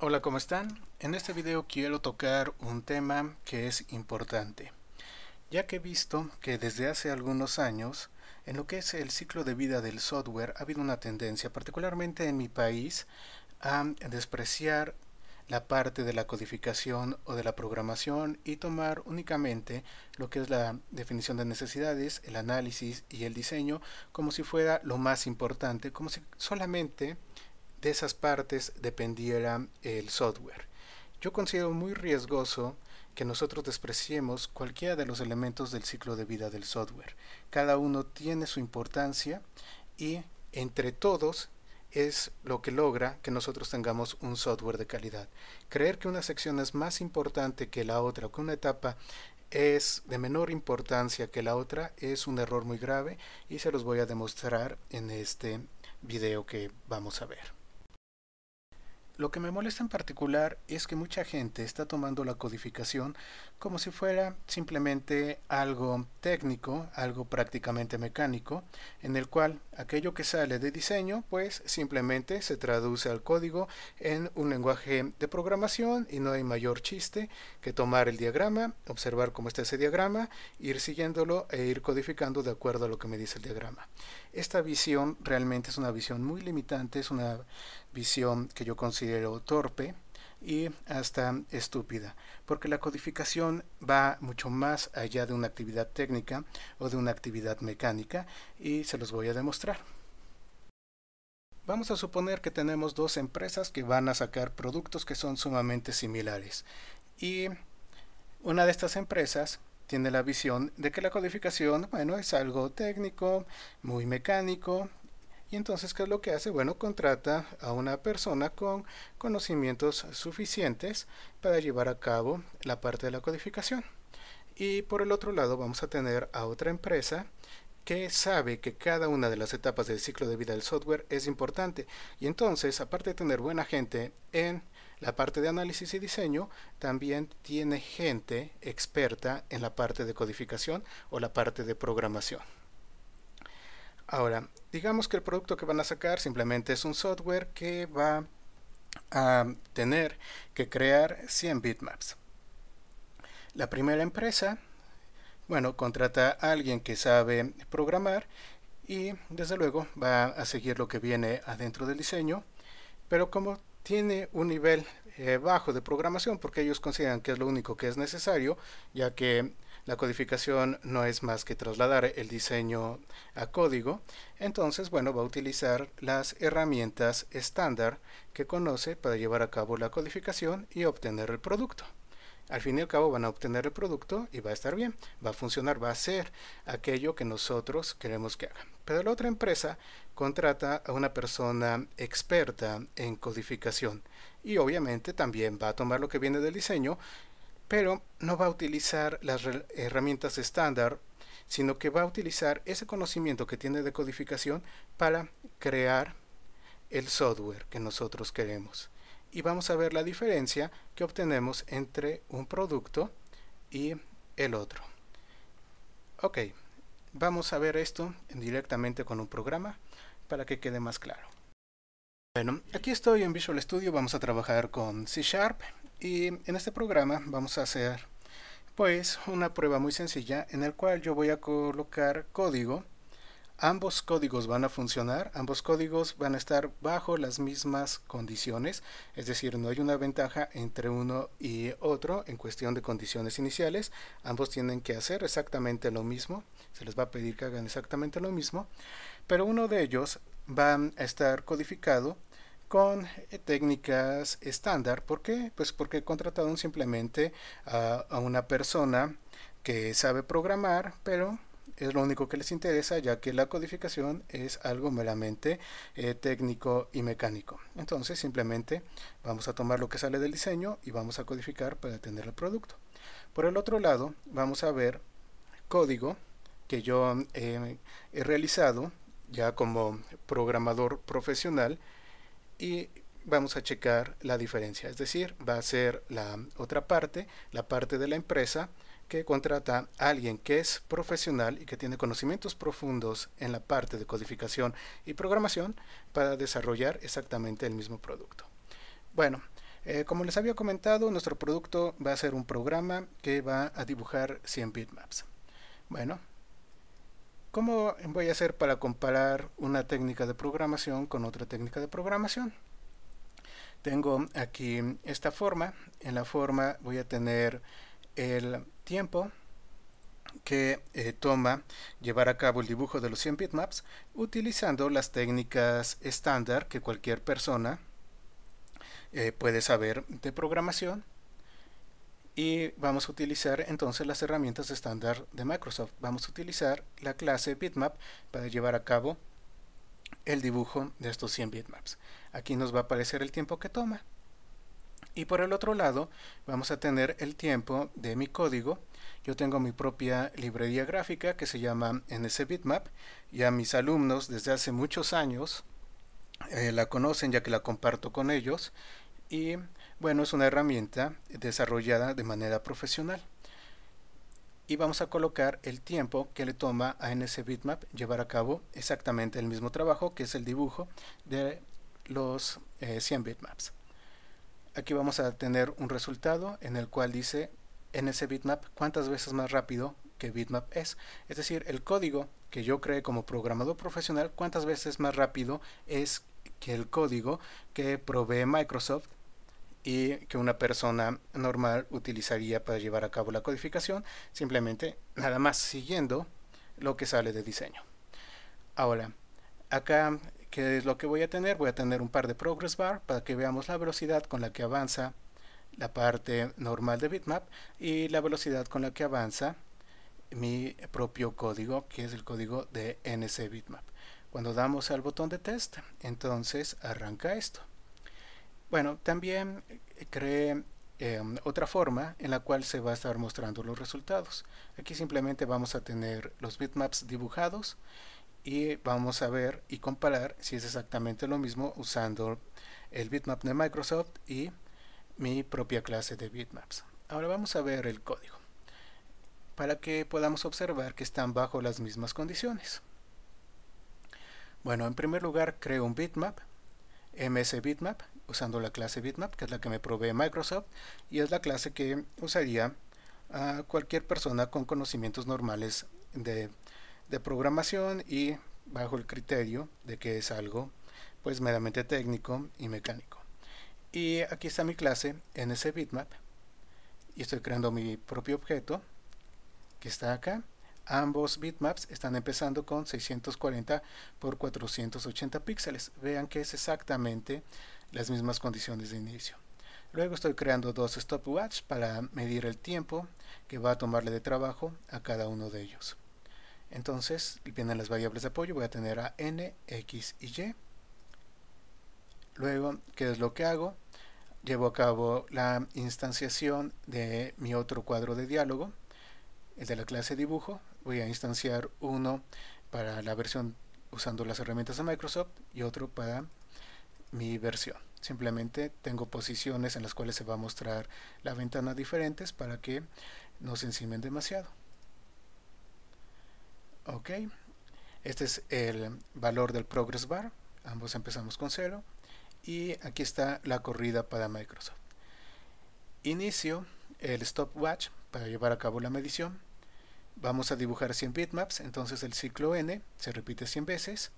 Hola, ¿cómo están? En este video quiero tocar un tema que es importante, ya que he visto que desde hace algunos años, en lo que es el ciclo de vida del software, ha habido una tendencia, particularmente en mi país, a despreciar la parte de la codificación o de la programación y tomar únicamente lo que es la definición de necesidades, el análisis y el diseño como si fuera lo más importante, como si solamente de esas partes dependiera el software. Yo considero muy riesgoso que nosotros despreciemos cualquiera de los elementos del ciclo de vida del software. Cada uno tiene su importancia y entre todos es lo que logra que nosotros tengamos un software de calidad. Creer que una sección es más importante que la otra o que una etapa es de menor importancia que la otra es un error muy grave y se los voy a demostrar en este video que vamos a ver. Lo que me molesta en particular es que mucha gente está tomando la codificación como si fuera simplemente algo técnico, algo prácticamente mecánico, en el cual aquello que sale de diseño pues simplemente se traduce al código en un lenguaje de programación y no hay mayor chiste que tomar el diagrama, observar cómo está ese diagrama, ir siguiéndolo e ir codificando de acuerdo a lo que me dice el diagrama. Esta visión realmente es una visión muy limitante, es una visión que yo considero torpe y hasta estúpida, porque la codificación va mucho más allá de una actividad técnica o de una actividad mecánica y se los voy a demostrar. Vamos a suponer que tenemos dos empresas que van a sacar productos que son sumamente similares y una de estas empresas tiene la visión de que la codificación, bueno, es algo técnico, muy mecánico, y entonces, ¿qué es lo que hace? Bueno, contrata a una persona con conocimientos suficientes para llevar a cabo la parte de la codificación. Y por el otro lado, vamos a tener a otra empresa que sabe que cada una de las etapas del ciclo de vida del software es importante. Y entonces, aparte de tener buena gente en la parte de análisis y diseño, también tiene gente experta en la parte de codificación o la parte de programación. Ahora, digamos que el producto que van a sacar simplemente es un software que va a tener que crear 100 bitmaps. La primera empresa, bueno, contrata a alguien que sabe programar y desde luego va a seguir lo que viene adentro del diseño, pero como tiene un nivel eh, bajo de programación porque ellos consideran que es lo único que es necesario, ya que la codificación no es más que trasladar el diseño a código. Entonces, bueno, va a utilizar las herramientas estándar que conoce para llevar a cabo la codificación y obtener el producto. Al fin y al cabo van a obtener el producto y va a estar bien, va a funcionar, va a ser aquello que nosotros queremos que haga. Pero la otra empresa contrata a una persona experta en codificación y obviamente también va a tomar lo que viene del diseño, pero no va a utilizar las herramientas estándar, sino que va a utilizar ese conocimiento que tiene de codificación para crear el software que nosotros queremos. Y vamos a ver la diferencia que obtenemos entre un producto y el otro. Ok, vamos a ver esto directamente con un programa para que quede más claro. Bueno, aquí estoy en Visual Studio, vamos a trabajar con C Sharp y en este programa vamos a hacer pues una prueba muy sencilla en el cual yo voy a colocar código ambos códigos van a funcionar, ambos códigos van a estar bajo las mismas condiciones, es decir, no hay una ventaja entre uno y otro en cuestión de condiciones iniciales, ambos tienen que hacer exactamente lo mismo, se les va a pedir que hagan exactamente lo mismo, pero uno de ellos va a estar codificado con eh, técnicas estándar. ¿Por qué? Pues porque contrataron simplemente a, una persona que sabe programar, pero es lo único que les interesa ya que la codificación es algo meramente eh, técnico y mecánico entonces simplemente vamos a tomar lo que sale del diseño y vamos a codificar para tener el producto por el otro lado vamos a ver código que yo eh, he realizado ya como programador profesional y vamos a checar la diferencia, es decir, va a ser la otra parte, la parte de la empresa que contrata a alguien que es profesional y que tiene conocimientos profundos en la parte de codificación y programación para desarrollar exactamente el mismo producto. Bueno, eh, como les había comentado, nuestro producto va a ser un programa que va a dibujar 100 bitmaps. Bueno, ¿Cómo voy a hacer para comparar una técnica de programación con otra técnica de programación? Tengo aquí esta forma. En la forma voy a tener el tiempo que eh, toma llevar a cabo el dibujo de los 100 bitmaps utilizando las técnicas estándar que cualquier persona eh, puede saber de programación y vamos a utilizar entonces las herramientas estándar de Microsoft. Vamos a utilizar la clase bitmap para llevar a cabo el dibujo de estos 100 bitmaps. Aquí nos va a aparecer el tiempo que toma. Y por el otro lado vamos a tener el tiempo de mi código. Yo tengo mi propia librería gráfica que se llama NSBitmap y a mis alumnos desde hace muchos años eh, la conocen ya que la comparto con ellos y bueno, es una herramienta desarrollada de manera profesional. Y vamos a colocar el tiempo que le toma a NS Bitmap llevar a cabo exactamente el mismo trabajo, que es el dibujo de los 100 eh, bitmaps. Aquí vamos a tener un resultado en el cual dice NSBitmap Bitmap cuántas veces más rápido que Bitmap es. Es decir, el código que yo creé como programador profesional, cuántas veces más rápido es que el código que provee Microsoft y que una persona normal utilizaría para llevar a cabo la codificación, simplemente nada más siguiendo lo que sale de diseño. Ahora, acá, ¿qué es lo que voy a tener? Voy a tener un par de progress bar para que veamos la velocidad con la que avanza la parte normal de bitmap y la velocidad con la que avanza mi propio código, que es el código de NC bitmap. Cuando damos al botón de test, entonces arranca esto. Bueno, también creé em, otra forma en la cual se va a estar mostrando los resultados. Aquí simplemente vamos a tener los bitmaps dibujados y vamos a ver y comparar si es exactamente lo mismo usando el bitmap de Microsoft y mi propia clase de bitmaps. Ahora vamos a ver el código para que podamos observar que están bajo las mismas condiciones. Bueno, en primer lugar creo un bitmap, msbitmap usando la clase bitmap, que es la que me provee Microsoft, y es la clase que usaría a cualquier persona con conocimientos normales de, programación y bajo el criterio de que es algo pues meramente técnico y mecánico. Y aquí está mi clase en ese bitmap y estoy creando mi propio objeto que está acá. Ambos bitmaps están empezando con 640 x 480 píxeles. Vean que es exactamente las mismas condiciones de inicio. Luego estoy creando dos stopwatch para medir el tiempo que va a tomarle de trabajo a cada uno de ellos. Entonces vienen las variables de apoyo, voy a tener a n, x y y. Luego, ¿qué es lo que hago? Llevo a cabo la instanciación de mi otro cuadro de diálogo, el de la clase dibujo. Voy a instanciar uno para la versión usando las herramientas de Microsoft y otro para mi versión. Simplemente tengo posiciones en las cuales se va a mostrar la ventana diferentes para que no se encimen demasiado. Ok, este es el valor del progress bar, ambos empezamos con cero y aquí está la corrida para Microsoft. Inicio el stopwatch para llevar a cabo la medición. Vamos a dibujar 100 bitmaps, entonces el ciclo n se repite 100 veces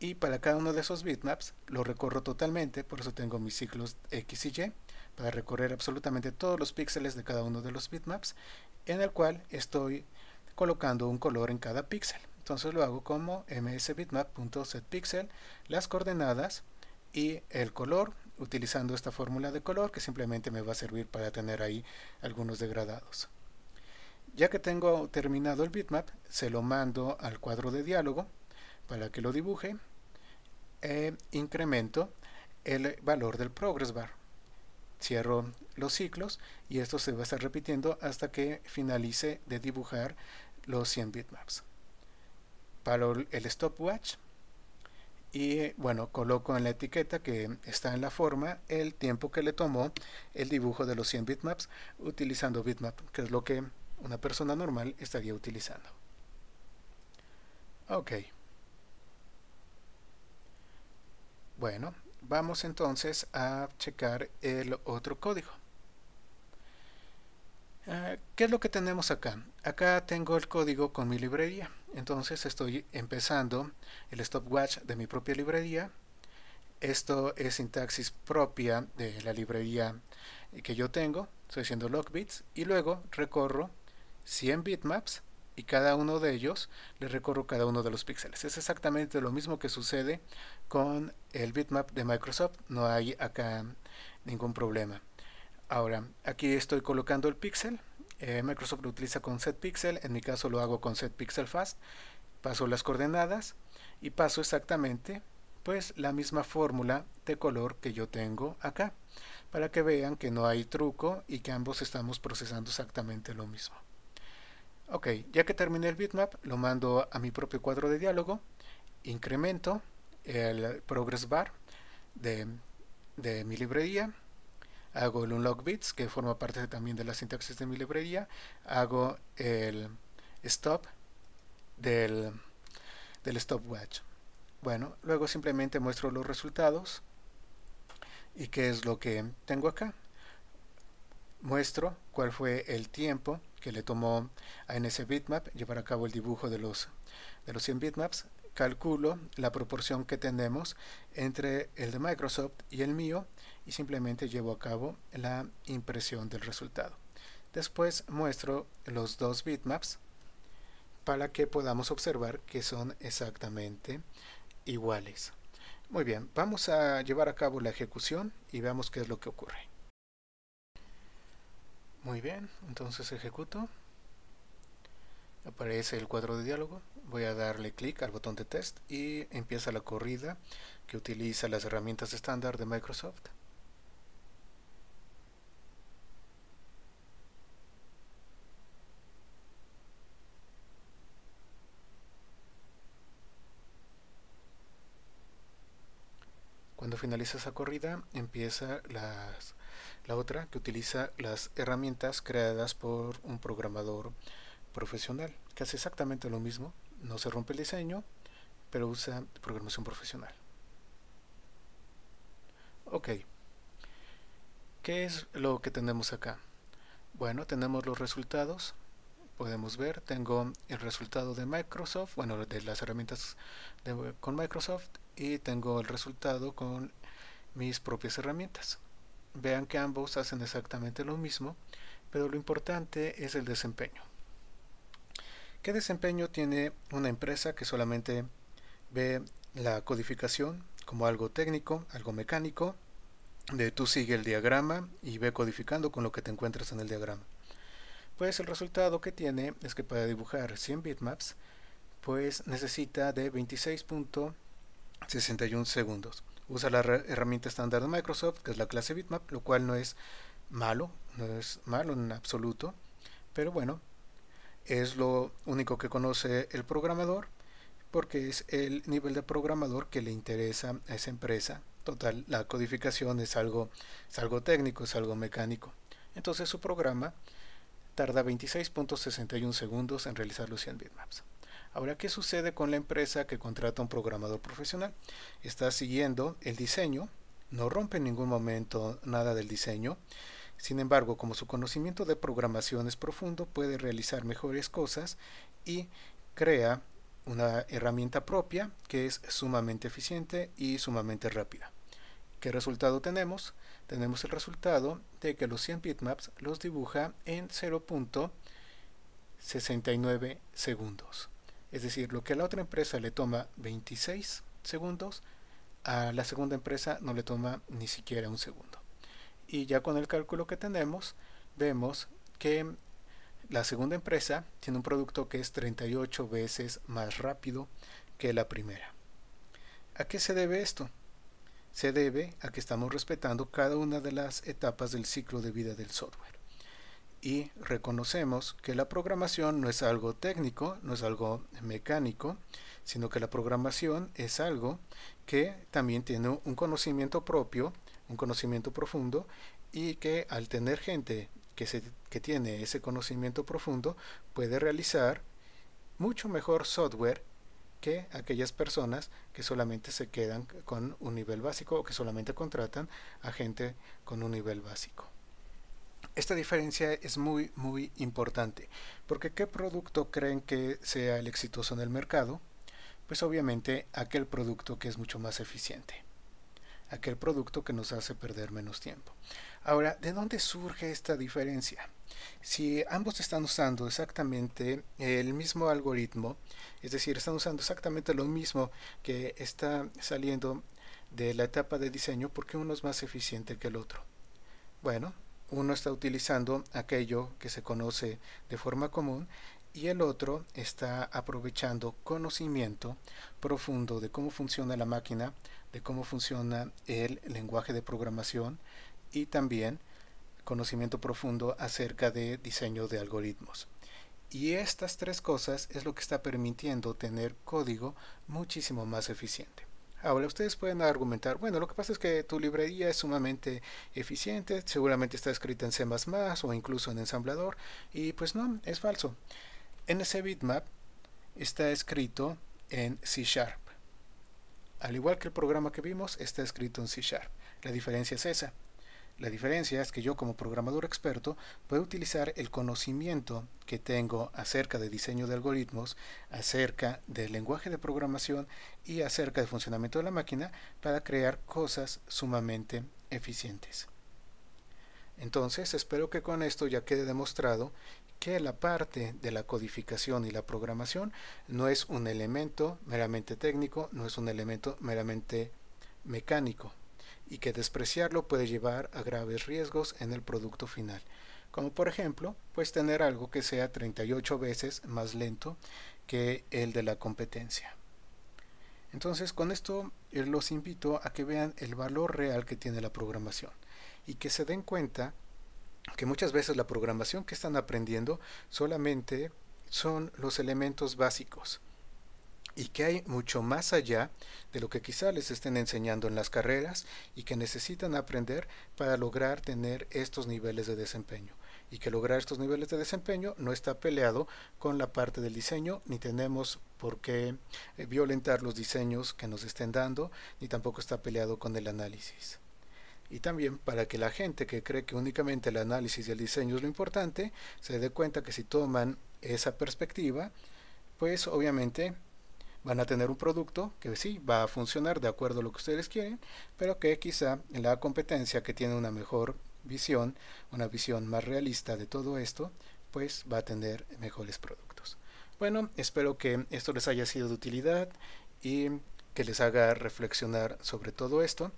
y para cada uno de esos bitmaps lo recorro totalmente, por eso tengo mis ciclos X y Y, para recorrer absolutamente todos los píxeles de cada uno de los bitmaps, en el cual estoy colocando un color en cada píxel. Entonces lo hago como msbitmap.setPixel, las coordenadas y el color, utilizando esta fórmula de color que simplemente me va a servir para tener ahí algunos degradados. Ya que tengo terminado el bitmap, se lo mando al cuadro de diálogo para que lo dibuje e incremento el valor del progress bar cierro los ciclos y esto se va a estar repitiendo hasta que finalice de dibujar los 100 bitmaps paro el stopwatch y bueno coloco en la etiqueta que está en la forma el tiempo que le tomó el dibujo de los 100 bitmaps utilizando bitmap que es lo que una persona normal estaría utilizando ok Bueno, vamos entonces a checar el otro código. Ah, ¿Qué es lo que tenemos acá? Acá tengo el código con mi librería. Entonces estoy empezando el stopwatch de mi propia librería. Esto es sintaxis propia de la librería que yo tengo. Estoy haciendo logbits y luego recorro 100 bitmaps y cada uno de ellos le recorro cada uno de los píxeles. Es exactamente lo mismo que sucede con el bitmap de Microsoft, no hay acá ningún problema. Ahora, aquí estoy colocando el píxel, eh, Microsoft lo utiliza con setPixel, en mi caso lo hago con setPixelFast, paso las coordenadas y paso exactamente pues la misma fórmula de color que yo tengo acá, para que vean que no hay truco y que ambos estamos procesando exactamente lo mismo. Ok, ya que terminé el bitmap, lo mando a mi propio cuadro de diálogo, incremento el progress bar de, mi librería, hago el unlock bits, que forma parte también de la sintaxis de mi librería, hago el stop del, del stopwatch. Bueno, luego simplemente muestro los resultados y qué es lo que tengo acá. Muestro cuál fue el tiempo que le tomó a NS Bitmap llevar a cabo el dibujo de los, de los 100 bitmaps, calculo la proporción que tenemos entre el de Microsoft y el mío y simplemente llevo a cabo la impresión del resultado. Después muestro los dos bitmaps para que podamos observar que son exactamente iguales. Muy bien, vamos a llevar a cabo la ejecución y veamos qué es lo que ocurre. Muy bien, entonces ejecuto. Aparece el cuadro de diálogo. Voy a darle clic al botón de test y empieza la corrida que utiliza las herramientas estándar de Microsoft. Cuando finaliza esa corrida, empieza las la otra que utiliza las herramientas creadas por un programador profesional, que hace exactamente lo mismo, no se rompe el diseño, pero usa programación profesional. Ok, ¿qué es lo que tenemos acá? Bueno, tenemos los resultados, podemos ver, tengo el resultado de Microsoft, bueno, de las herramientas con Microsoft y tengo el resultado con mis propias herramientas. Vean que ambos hacen exactamente lo mismo, pero lo importante es el desempeño. ¿Qué desempeño tiene una empresa que solamente ve la codificación como algo técnico, algo mecánico? De tú sigue el diagrama y ve codificando con lo que te encuentras en el diagrama. Pues el resultado que tiene es que para dibujar 100 bitmaps, pues necesita de 26.61 segundos usa la herramienta estándar de Microsoft, que es la clase bitmap, lo cual no es malo, no es malo en absoluto, pero bueno, es lo único que conoce el programador, porque es el nivel de programador que le interesa a esa empresa. Total, la codificación es algo, es algo técnico, es algo mecánico. Entonces su programa tarda 26.61 segundos en realizar los 100 bitmaps. Ahora, ¿qué sucede con la empresa que contrata un programador profesional? Está siguiendo el diseño, no rompe en ningún momento nada del diseño. Sin embargo, como su conocimiento de programación es profundo, puede realizar mejores cosas y crea una herramienta propia que es sumamente eficiente y sumamente rápida. ¿Qué resultado tenemos? Tenemos el resultado de que los 100 bitmaps los dibuja en 0.69 segundos. Es decir, lo que a la otra empresa le toma 26 segundos, a la segunda empresa no le toma ni siquiera un segundo. Y ya con el cálculo que tenemos, vemos que la segunda empresa tiene un producto que es 38 veces más rápido que la primera. ¿A qué se debe esto? Se debe a que estamos respetando cada una de las etapas del ciclo de vida del software y reconocemos que la programación no es algo técnico, no es algo mecánico, sino que la programación es algo que también tiene un conocimiento propio, un conocimiento profundo y que al tener gente que, se, que tiene ese conocimiento profundo puede realizar mucho mejor software que aquellas personas que solamente se quedan con un nivel básico o que solamente contratan a gente con un nivel básico esta diferencia es muy, muy importante. Porque ¿qué producto creen que sea el exitoso en el mercado? Pues obviamente aquel producto que es mucho más eficiente. Aquel producto que nos hace perder menos tiempo. Ahora, ¿de dónde surge esta diferencia? Si ambos están usando exactamente el mismo algoritmo, es decir, están usando exactamente lo mismo que está saliendo de la etapa de diseño, porque uno es más eficiente que el otro? Bueno, uno está utilizando aquello que se conoce de forma común y el otro está aprovechando conocimiento profundo de cómo funciona la máquina, de cómo funciona el lenguaje de programación y también conocimiento profundo acerca de diseño de algoritmos. Y estas tres cosas es lo que está permitiendo tener código muchísimo más eficiente. Ahora ustedes pueden argumentar, bueno, lo que pasa es que tu librería es sumamente eficiente, seguramente está escrita en C++ o incluso en ensamblador, y pues no, es falso. NCBitmap Bitmap está escrito en C Sharp. Al igual que el programa que vimos, está escrito en C Sharp. La diferencia es esa. La diferencia es que yo como programador experto puedo utilizar el conocimiento que tengo acerca de diseño de algoritmos, acerca del lenguaje de programación y acerca del funcionamiento de la máquina para crear cosas sumamente eficientes. Entonces espero que con esto ya quede demostrado que la parte de la codificación y la programación no es un elemento meramente técnico, no es un elemento meramente mecánico, y que despreciarlo puede llevar a graves riesgos en el producto final, como por ejemplo, pues tener algo que sea 38 veces más lento que el de la competencia. Entonces, con esto eh, los invito a que vean el valor real que tiene la programación y que se den cuenta que muchas veces la programación que están aprendiendo solamente son los elementos básicos y que hay mucho más allá de lo que quizá les estén enseñando en las carreras y que necesitan aprender para lograr tener estos niveles de desempeño. Y que lograr estos niveles de desempeño no está peleado con la parte del diseño, ni tenemos por qué eh, violentar los diseños que nos estén dando, ni tampoco está peleado con el análisis y también para que la gente que cree que únicamente el análisis y el diseño es lo importante se dé cuenta que si toman esa perspectiva, pues obviamente van a tener un producto que sí va a funcionar de acuerdo a lo que ustedes quieren, pero que quizá en la competencia que tiene una mejor visión, una visión más realista de todo esto, pues va a tener mejores productos. Bueno, espero que esto les haya sido de utilidad y que les haga reflexionar sobre todo esto.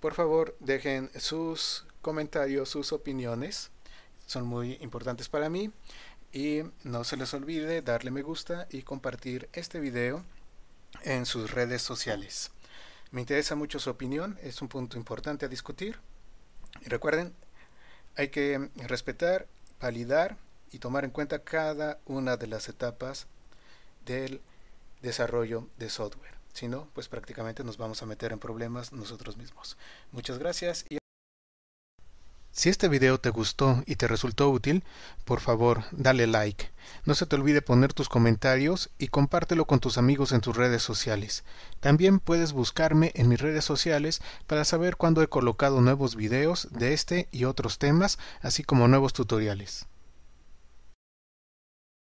Por favor, dejen sus comentarios, sus opiniones. Son muy importantes para mí y no se les olvide darle me gusta y compartir este video en sus redes sociales. Me interesa mucho su opinión, es un punto importante a discutir. Y recuerden, hay que respetar, validar y tomar en cuenta cada una de las etapas del desarrollo de software. Si no, pues prácticamente nos vamos a meter en problemas nosotros mismos. Muchas gracias y si este video te gustó y te resultó útil, por favor dale like. No se te olvide poner tus comentarios y compártelo con tus amigos en tus redes sociales. También puedes buscarme en mis redes sociales para saber cuándo he colocado nuevos videos de este y otros temas, así como nuevos tutoriales.